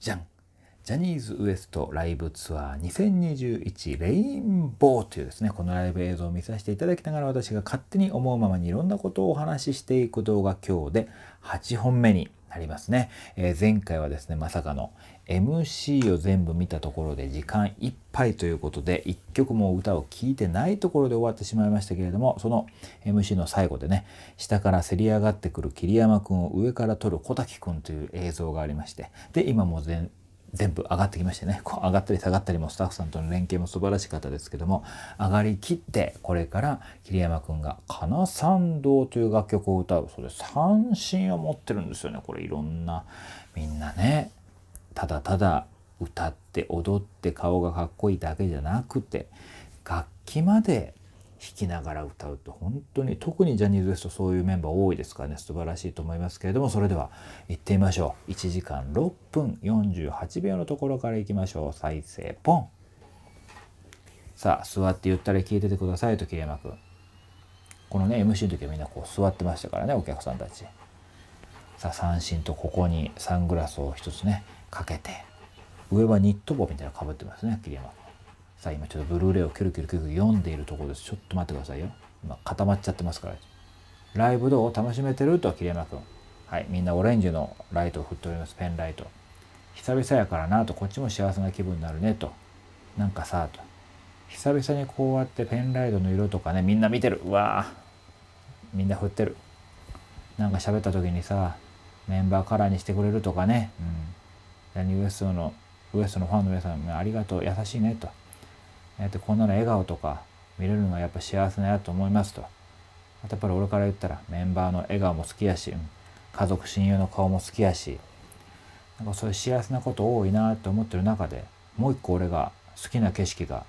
じゃんジャニーズ WEST ライブツアー2021レインボーというですね、このライブ映像を見させていただきながら私が勝手に思うままにいろんなことをお話ししていく動画今日で8本目になりますね、えー、前回はですねまさかの MC を全部見たところで時間いっぱいということで1曲も歌を聴いてないところで終わってしまいましたけれどもその MC の最後でね下からせり上がってくる桐山君を上から撮る小滝んという映像がありましてで今も全全部上がってきましてねこう上がったり下がったりもスタッフさんとの連携も素晴らしかったですけども上がりきってこれから桐山君が「かな参道」という楽曲を歌うそれ三振を持ってるんですよねこれいろんなみんなねただただ歌って踊って顔がかっこいいだけじゃなくて楽器まで弾きながら歌うと本当に特にジャニーズ WEST そういうメンバー多いですからね素晴らしいと思いますけれどもそれでは行ってみましょう1時間6分48秒のところからいきましょう再生ポンさあ座ってゆったり聞いててくださいと桐山君このね MC の時はみんなこう座ってましたからねお客さんたちさあ三振とここにサングラスを一つねかけて上はニット帽みたいなのかぶってますね桐山君さあ今ちょっとブルーレイをキュルキュルキュル読んでいるところですちょっと待ってくださいよ今固まっちゃってますからライブどう楽しめてると桐山君はいみんなオレンジのライトを振っておりますペンライト久々やからなとこっちも幸せな気分になるねとなんかさと久々にこうやってペンライトの色とかねみんな見てるうわみんな振ってるなんか喋った時にさメンバーカラーにしてくれるとかね、うん、何ウエストのウエストのファンの皆さんありがとう優しいねとえー、とこんなの笑顔とか見れるのがやっぱ幸せなやと思いますと。あとやっぱり俺から言ったらメンバーの笑顔も好きやし、家族親友の顔も好きやし、なんかそういう幸せなこと多いなと思ってる中でもう一個俺が好きな景色が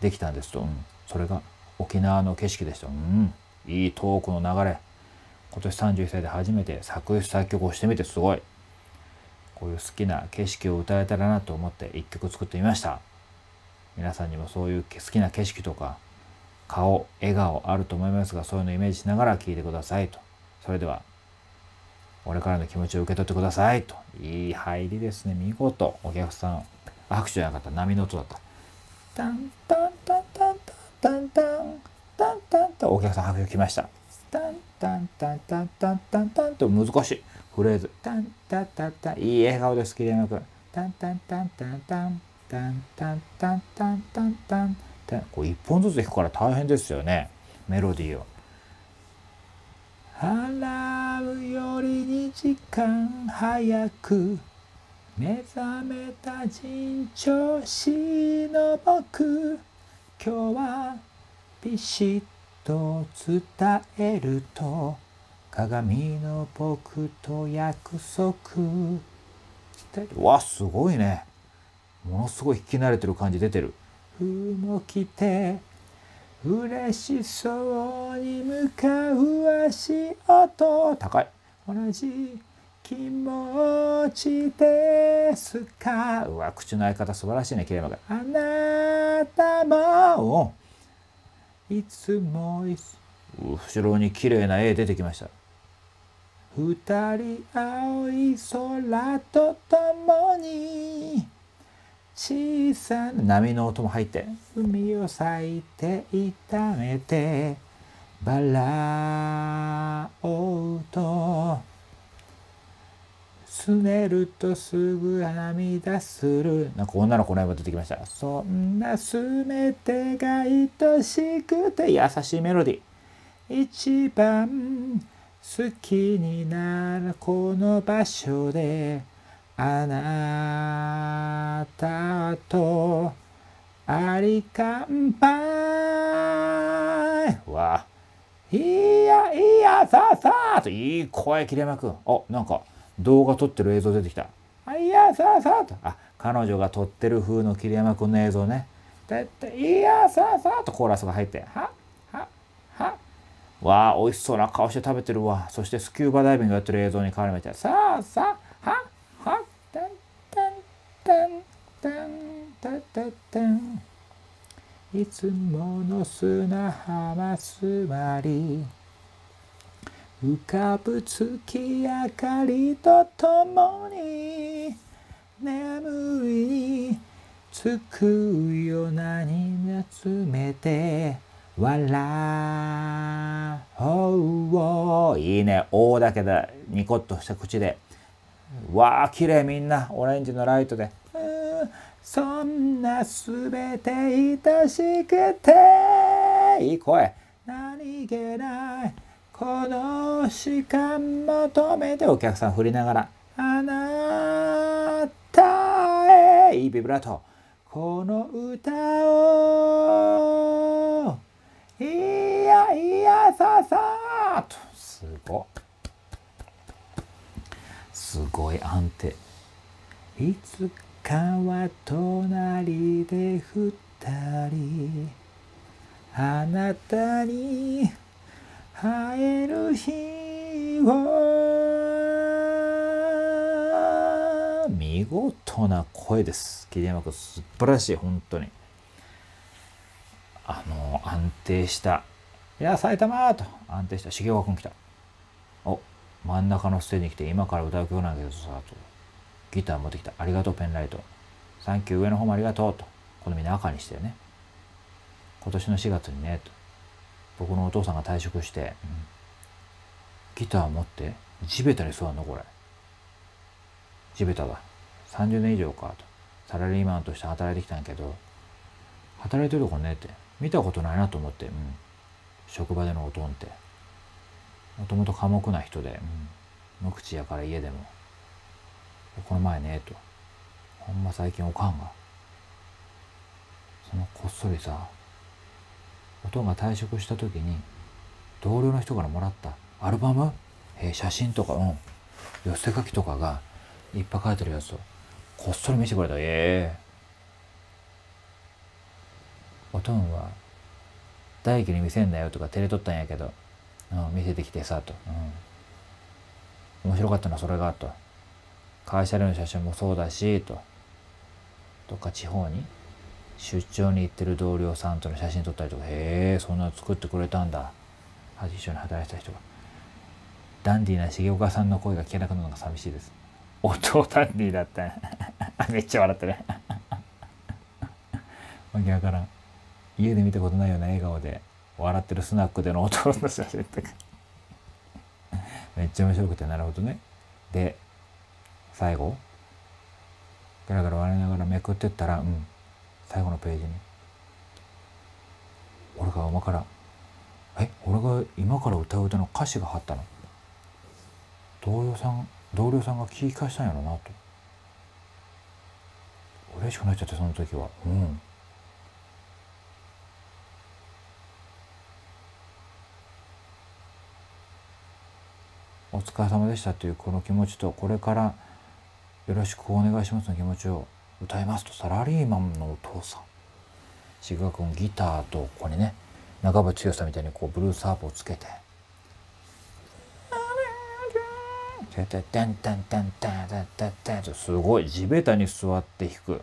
できたんですと、うん、それが沖縄の景色でした。うん、いいトークの流れ。今年31歳で初めて作詞作曲をしてみてすごい。こういう好きな景色を歌えたらなと思って一曲作ってみました。皆さんにもそういう好きな景色とか顔笑顔あると思いますがそういうのをイメージしながら聞いてくださいとそれでは俺からの気持ちを受け取ってくださいといい入りですね見事お客さん拍手じゃなかった波の音だったタンタンタンタンタンタンタンタンタンとお客さん拍手来ましたタンタンタンタンタンタンタンと難しいフレーズタンタンタンタンいい笑顔です桐山君タンタンタンタンタンタンタンタンタンタンタンタンこれ1本ずつ弾くから大変ですよねメロディーを。払うより2時間早く目覚めた尋調しの僕今日はビシッと伝えると鏡の僕と約束わすごいねものすごい引き慣れてる感じ出てる。ふもきて嬉しそうに向かう足音高い同じ気持ちですかうわ口の相方素晴らしいね切れ間があなたもいつも後ろに綺麗な絵出てきました二人青い空とともに小さな波の音も入って海を咲いて炒めてバラをとすねるとすぐ涙するなんか女の子の絵も出てきましたそんなすべてが愛しくて優しいメロディ一番好きになるこの場所であなたとあり乾杯わいやいやさあさあといい声桐山くんあなんか動画撮ってる映像出てきたあいやさあさあとあ彼女が撮ってる風の桐山くんの映像ねだっていやさあさあとコーラスが入ってはははわあ美味しそうな顔して食べてるわそしてスキューバダイビングやってる映像に変わりましたさあさあタンタンタタタンいつもの砂浜座り浮かぶ月明かりとともに眠いつくよ何つめて笑おういいね「お」だけだニコッとした口でわあ綺麗みんなオレンジのライトでそんなすべて愛しくていい声何気ないこの時間求めてお客さん振りながらあなたへいいビブラートこの歌をいやいやささとすごっすごい安定いつかは隣で二人あなたに会える日を見事な声です桐山君素晴らしい本当にあの安定したいや埼玉と安定した重岡君来た真ん中のステージに来て今から歌う曲なんだけどさとギター持ってきたありがとうペンライトサンキュー上の方もありがとうとこのみんな赤にしてね今年の4月にねと僕のお父さんが退職して、うん、ギター持って地べたに座んのこれ地べただ30年以上かとサラリーマンとして働いてきたんやけど働いてるとこねって見たことないなと思って、うん、職場でのおとんってもともと寡黙な人で、うん、無口やから家でもこの前ねとほんま最近おかんがそのこっそりさおとんが退職した時に同僚の人からもらったアルバム、えー、写真とかうん寄せ書きとかがいっぱい書いてるやつをこっそり見せてくれたええおとんは大輝に見せんなよとか照れとったんやけどうん、見せてきてさと、うん、面白かったのはそれがと会社での写真もそうだしとどっか地方に出張に行ってる同僚さんとの写真撮ったりとかへえそんなの作ってくれたんだ一緒に働いた人がダンディーな重岡さんの声が聞けなくなるのが寂しいです弟ダンディーだった めっちゃ笑ってる訳 からん家で見たことないような笑顔で笑ってるスナックでの男の写真ってめっちゃ面白くてなるほどねで最後ガラガラ笑いながらめくってったらうん最後のページに俺が今からえ俺が今から歌う歌の歌詞が貼ったの同僚さん同僚さんが聞き返したんやろなと嬉しくなっちゃってその時はうんお疲れ様でしたというこの気持ちとこれからよろしくお願いしますの気持ちを歌いますとサラリーマンのお父さん志賀君ギターとここにね中場剛さんみたいにこうブルースハープをつけて「てててんてんてんてんてんてんてん」とすごい地べたに座って弾く。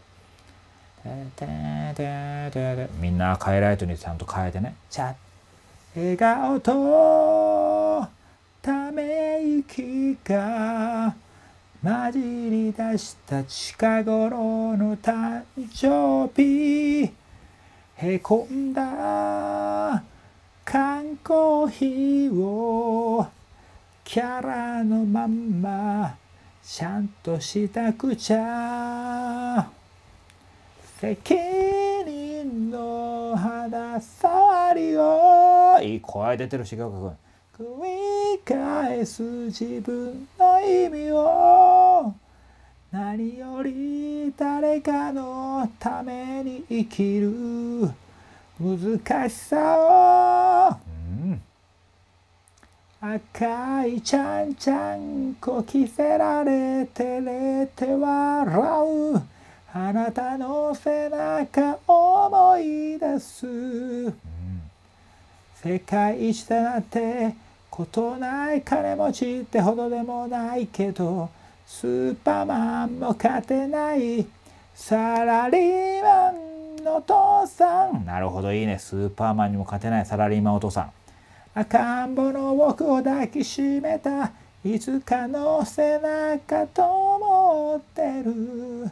みんな赤いライトにちゃんと変えてね「チャッ笑顔と気が混じり出した近頃の誕生日へこんだ缶コーヒーをキャラのまんまちゃんとしたくちゃ責任の肌触りをいい声出てるしがく君返す自分の意味を何より誰かのために生きる難しさを、うん、赤いちゃんちゃんこ着せられてれて笑うあなたの背中思い出す、うん、世界一だなてことない金持ちってほどでもないけどスーパーマンも勝てないサラリーマンのお父さんなるほどいいねスーパーマンにも勝てないサラリーマンお父さん赤ん坊の僕を抱きしめたいつかの背中と思ってる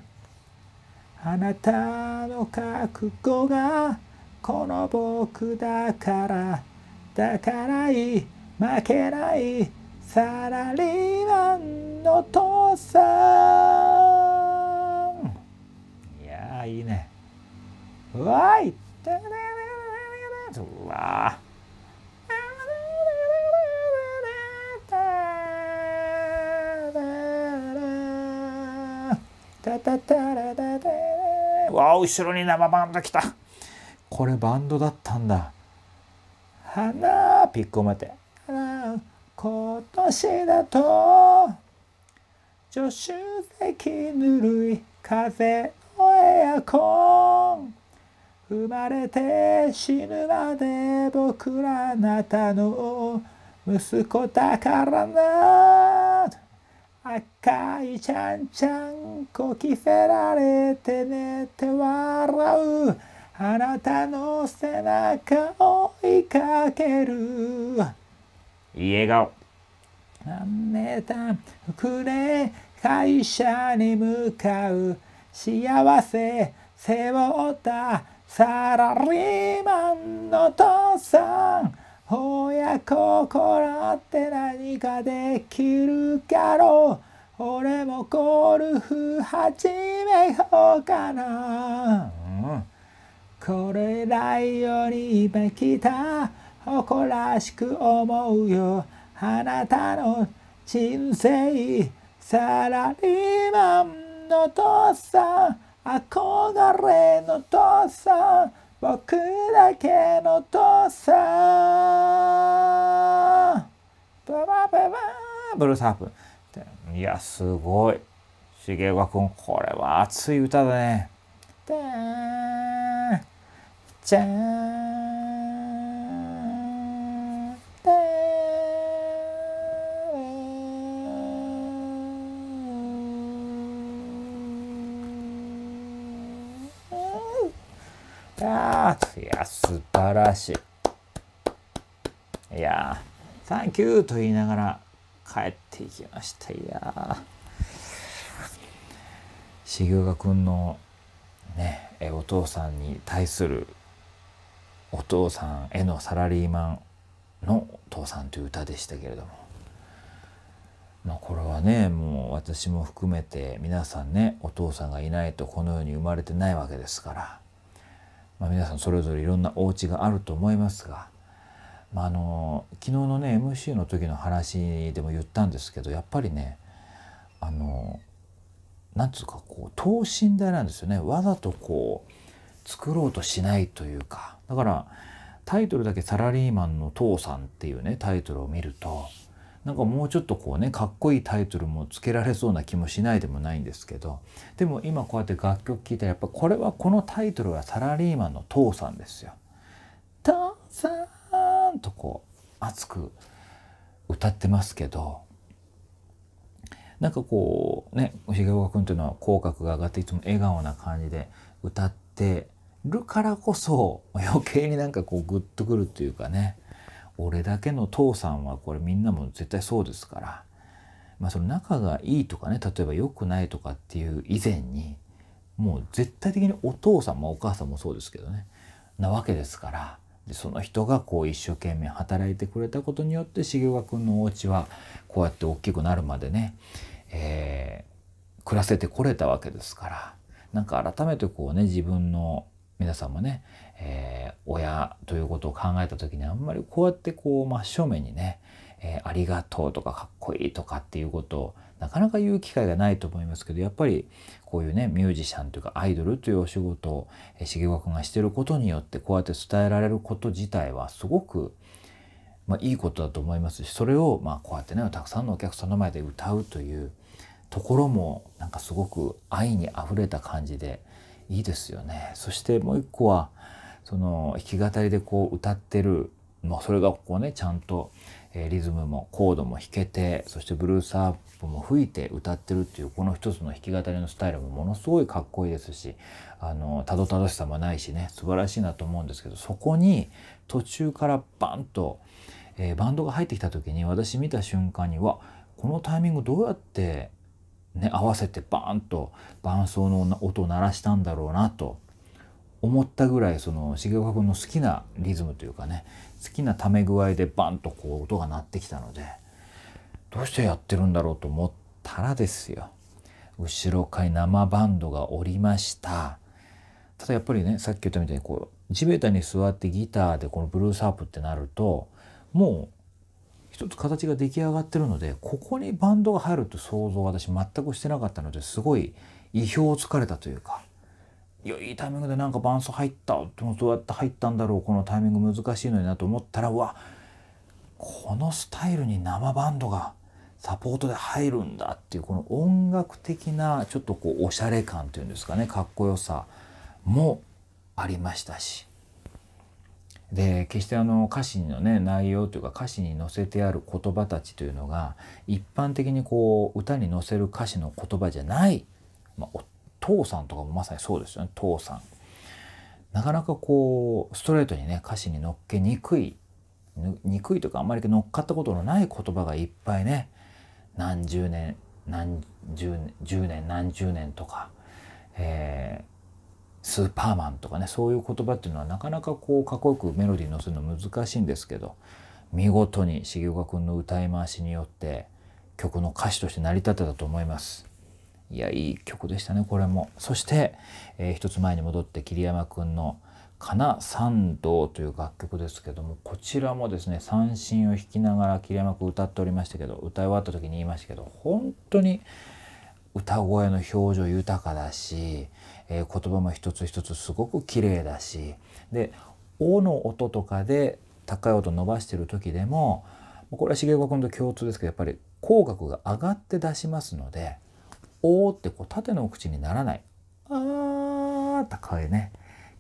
あなたの覚悟がこの僕だからだからいい負けないサラリーマンの父さんいやいいねうわいうわタタタラタタわあ後ろに生バンド来たこれバンドだったんだ花ピックを待て今年だと助手席ぬるい風のエアコン生まれて死ぬまで僕らあなたの息子だからな赤いちゃんちゃんこきせられて寝て笑うあなたの背中追いかけるいい笑顔。何メー膨れ会社に向かう幸せ背負ったサラリーマンの父さん親心って何かできるかろう俺もゴルフ始めようかな、うん、これライオンに今来た誇らしく思うよあなたの人生サラリーマンの父さん憧れの父さん僕だけの父さんバブルースハープいやすごい重岡君これは熱い歌だね。じゃーや、素晴らしい。いやー、サンキューと言いながら帰っていきました。いやー。重岡君のね、お父さんに対するお父さんへのサラリーマンのお父さんという歌でしたけれども、まあ、これはねもう私も含めて皆さんねお父さんがいないとこの世に生まれてないわけですからまあ、皆さんそれぞれいろんなお家があると思いますが、まああの、昨日のね MC の時の話でも言ったんですけどやっぱりねあのなんつうかこう等身大なんですよねわざとこう作ろうとしないというかだからタイトルだけ「サラリーマンの父さん」っていうねタイトルを見るとなんかもうちょっとこうねかっこいいタイトルもつけられそうな気もしないでもないんですけどでも今こうやって楽曲聴いたらやっぱこれはこのタイトルはサラリーマンの父さんですよ。父さんとこう熱く歌ってますけどなんかこうね重岡君というのは口角が上がっていつも笑顔な感じで歌ってるからこそ余計になんかこうグッとくるっていうかね俺だけの父さんはこれみんなも絶対そうですから、まあ、その仲がいいとかね例えば良くないとかっていう以前にもう絶対的にお父さんもお母さんもそうですけどねなわけですからでその人がこう一生懸命働いてくれたことによって重岡君のお家はこうやって大きくなるまでね、えー、暮らせてこれたわけですからなんか改めてこうね自分の皆さんもね、えー、親ということを考えた時にあんまりこうやってこう真正面にね、えー、ありがとうとかかっこいいとかっていうことをなかなか言う機会がないと思いますけどやっぱりこういうねミュージシャンというかアイドルというお仕事を重岡君がしてることによってこうやって伝えられること自体はすごく、まあ、いいことだと思いますしそれをまあこうやってねたくさんのお客さんの前で歌うというところもなんかすごく愛にあふれた感じでいいですよね。そしてもう一個はその弾き語りでこう歌ってる、まあ、それがここねちゃんと、えリズムもコードも弾けてそしてブルースアップも吹いて歌ってるっていうこの一つの弾き語りのスタイルもものすごいかっこいいですしあのたどたどしさもないしね素晴らしいなと思うんですけどそこに途中からバンと、えー、バンドが入ってきた時に私見た瞬間にはこのタイミングどうやってね合わせてバーンと伴奏の音を鳴らしたんだろうなと思ったぐらいその重岡君の好きなリズムというかね好きなため具合でバンとこう音が鳴ってきたのでどうしてやってるんだろうと思ったらですよ後ろかい生バンドがおりましたただやっぱりねさっき言ったみたいにこう地べたに座ってギターでこのブルースハープってなるともう一つ形が出来上がってるのでここにバンドが入るって想像私全くしてなかったのですごい意表をつかれたというか。いいタイミングでなんか伴奏入ったでもどうやって入ったんだろうこのタイミング難しいのになと思ったらわこのスタイルに生バンドがサポートで入るんだっていうこの音楽的なちょっとこうおしゃれ感というんですかねかっこよさもありましたしで決してあの歌詞のね内容というか歌詞に載せてある言葉たちというのが一般的にこう歌に載せる歌詞の言葉じゃない、まあ、父さんとかもまさにそうですよね父さん。なかなかこうストレートにね歌詞に乗っけにくいにくいとかあんまり乗っかったことのない言葉がいっぱいね何十年何十年年何十年とか、えー、スーパーマンとかねそういう言葉っていうのはなかなかこうかっこよくメロディーに乗せるの難しいんですけど見事に重岡君の歌い回しによって曲の歌詞として成り立ってたと思います。いや、いい曲でしたね、これも。そして、えー、一つ前に戻って桐山君のかな三道という楽曲ですけどもこちらもですね三振を弾きながら桐山君歌っておりましたけど歌い終わった時に言いましたけど本当に歌声の表情豊かだし、えー、言葉も一つ一つすごく綺麗だしで「お」の音とかで高い音伸ばしてる時でもこれは重岡君と共通ですけどやっぱり口角が上がって出しますので「お」ってこう縦の口にならない「あ」高いね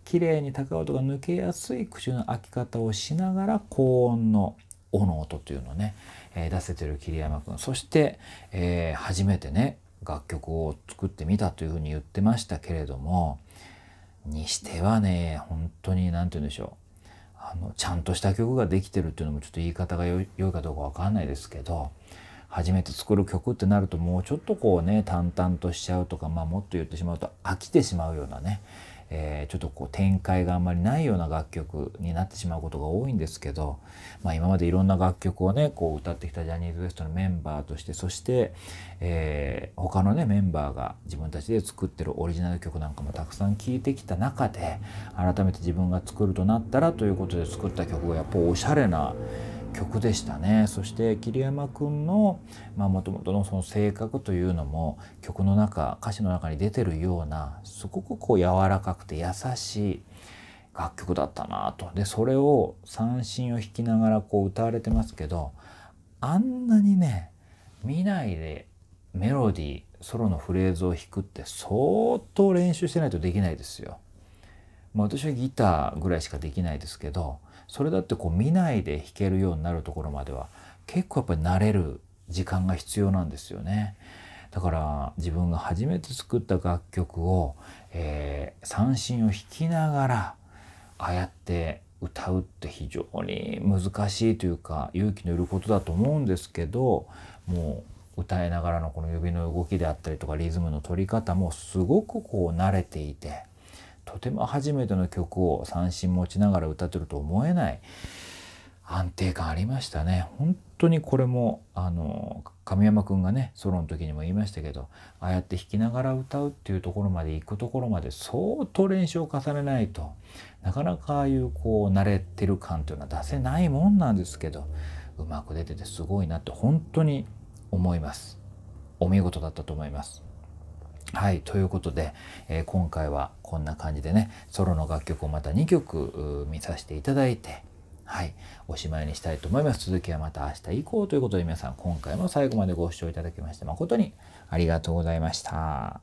綺麗に高い音が抜けやすい口の開き方をしながら高音の「お」の音というのをね、えー、出せてる桐山君そして、えー、初めてね楽曲を作ってみたというふうに言ってましたけれどもにしてはね本当に何て言うんでしょうあのちゃんとした曲ができてるっていうのもちょっと言い方がよいかどうか分かんないですけど初めて作る曲ってなるともうちょっとこうね淡々としちゃうとか、まあ、もっと言ってしまうと飽きてしまうようなね、えー、ちょっとこう展開があんまりないような楽曲になってしまうことが多いんですけど、まあ、今までいろんな楽曲をねこう歌ってきたジャニーズ WEST のメンバーとしてそして、えー、他のねメンバーが自分たちで作ってるオリジナル曲なんかもたくさん聴いてきた中で改めて自分が作るとなったらということで作った曲がやっぱおしゃれな曲でしたねそして桐山君のもともとのその性格というのも曲の中歌詞の中に出てるようなすごくこう柔らかくて優しい楽曲だったなとでそれを三振を弾きながらこう歌われてますけどあんなにね見ないでメロディーソロのフレーズを弾くって相当練習してないとできないですよ。まあ、私はギターぐらいしかできないですけどそれだってこう見ないで弾けるようになるところまでは結構やっぱり慣れる時間が必要なんですよね。だから自分が初めて作った楽曲を、えー、三振を弾きながらああやって歌うって非常に難しいというか勇気のいることだと思うんですけどもう歌いながらのこの指の動きであったりとかリズムの取り方もすごくこう慣れていてとても初めての曲を三振持ちながら歌ってると思えない安定感ありましたね本当にこれもあの神山くんがねソロの時にも言いましたけどああやって弾きながら歌うっていうところまで行くところまで相当練習を重ねないとなかなかああいうこう慣れてる感というのは出せないもんなんですけどうまく出ててすごいなって本当に思いますお見事だったと思います。はい、ということで、えー、今回はこんな感じでね、ソロの楽曲をまた2曲見させていただいて、はい、おしまいにしたいと思います。続きはまた明日以降ということで皆さん今回も最後までご視聴いただきまして誠にありがとうございました。